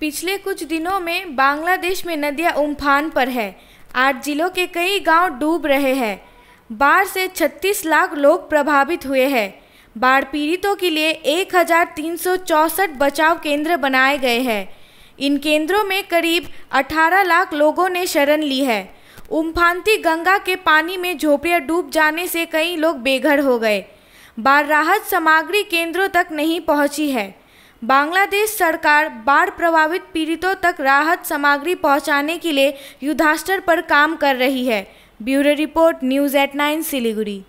पिछले कुछ दिनों में बांग्लादेश में नदियां उम्फान पर है आठ जिलों के कई गांव डूब रहे हैं बाढ़ से 36 लाख लोग प्रभावित हुए हैं बाढ़ पीड़ितों के लिए एक बचाव केंद्र बनाए गए हैं इन केंद्रों में करीब 18 लाख लोगों ने शरण ली है उम्फानती गंगा के पानी में झोपड़ियाँ डूब जाने से कई लोग बेघर हो गए बाढ़ राहत सामग्री केंद्रों तक नहीं पहुंची है बांग्लादेश सरकार बाढ़ प्रभावित पीड़ितों तक राहत सामग्री पहुंचाने के लिए युद्धास्त्र पर काम कर रही है bureau report news at nine Siliguri